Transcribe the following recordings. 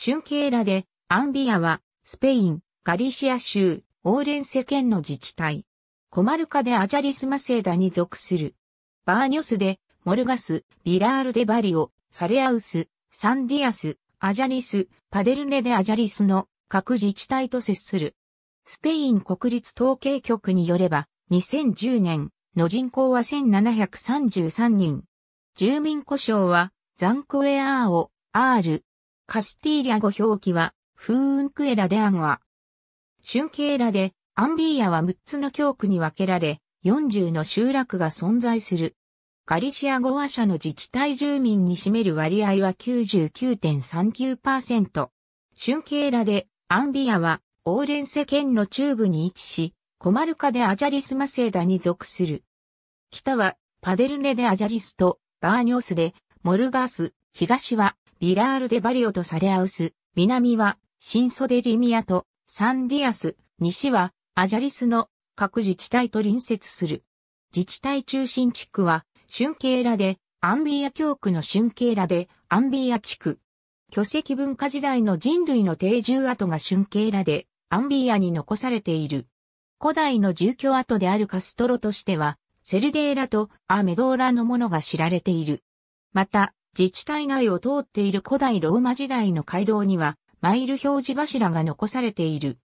春慶らで、アンビアは、スペイン、ガリシア州、オーレンセ県の自治体。コマルカでアジャリスマセーダに属する。バーニョスで、モルガス、ビラールデバリオ、サレアウス、サンディアス、アジャリス、パデルネでアジャリスの各自治体と接する。スペイン国立統計局によれば、2010年の人口は1733人。住民故障は、ザンクエアーを R、カスティーリャ語表記は、フーンクエラでアンは、春ケーラで、アンビーヤは6つの教区に分けられ、40の集落が存在する。ガリシア語話者の自治体住民に占める割合は99.39%。春ケーラで、アンビアは、オーレンセ県の中部に位置し、コマルカでアジャリスマセーダに属する。北は、パデルネでアジャリスと、バーニョスで、モルガース、東は、ビラール・デ・バリオとサレアウス、南は、シンソデ・リミアと、サンディアス、西は、アジャリスの各自治体と隣接する。自治体中心地区は、シュンケーラで、アンビーア教区のシュンケーラで、アンビーア地区。巨石文化時代の人類の定住跡がシュンケーラで、アンビーアに残されている。古代の住居跡であるカストロとしては、セルデーラとアメドーラのものが知られている。また、自治体内を通っている古代ローマ時代の街道には、マイル表示柱が残されている。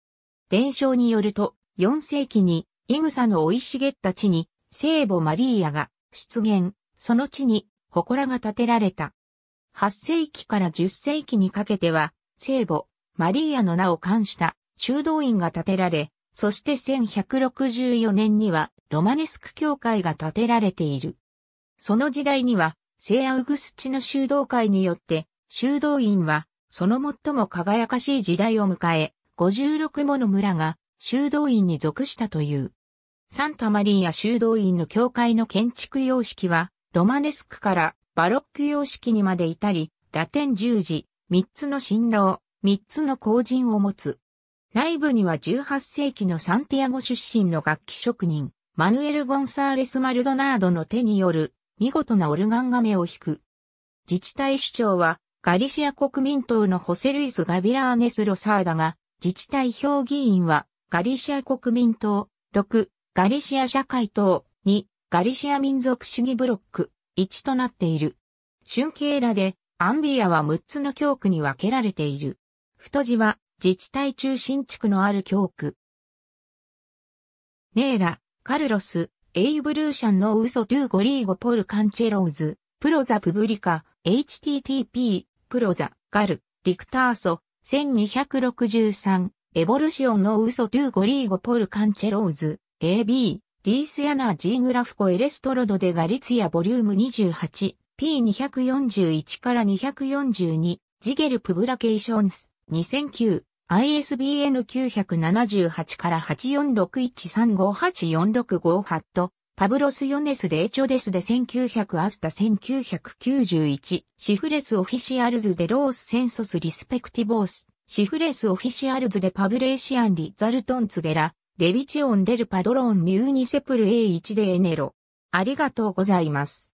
伝承によると、4世紀に、イグサの生い茂った地に、聖母マリーアが出現、その地に、祠が建てられた。8世紀から10世紀にかけては、聖母、マリーアの名を冠した修道院が建てられ、そして1164年にはロマネスク教会が建てられている。その時代には聖アウグスチの修道会によって、修道院は、その最も輝かしい時代を迎え、56もの村が修道院に属したという。サンタマリーア修道院の教会の建築様式は、ロマネスクからバロック様式にまで至り、ラテン十字、三つの新郎、三つの後人を持つ。内部には18世紀のサンティアゴ出身の楽器職人、マヌエル・ゴンサーレス・マルドナードの手による見事なオルガン亀を引く。自治体首長は、ガリシア国民党のホセルイス・ガビラーネス・ロサーだが、自治体評議員は、ガリシア国民党、6、ガリシア社会党、2、ガリシア民族主義ブロック、1となっている。春慶らで、アンビアは6つの教区に分けられている。太字は、自治体中心地区のある教区。ネーラ、カルロス、エイブルーシャンのウソトゥーゴリーゴポルカンチェローズ、プロザプブリカ、http、プロザ、ガル、リクターソ、1263、エボルシオンのウソトゥーゴリーゴポルカンチェローズ、AB、ディースヤナージーグラフコエレストロドデガリツヤボリューム28、P241 から242、ジゲルプブラケーションス、2009、ISBN 978から8461358465と、パブロス・ヨネス・デーチョデスで1900アスタ1991、シフレス・オフィシアルズ・でロース・センソス・リスペクティボース、シフレス・オフィシアルズ・でパブレーシアン・リザルトン・ツゲラ、レビチオン・デル・パドロン・ミューニセプル A1 でエネロ。ありがとうございます。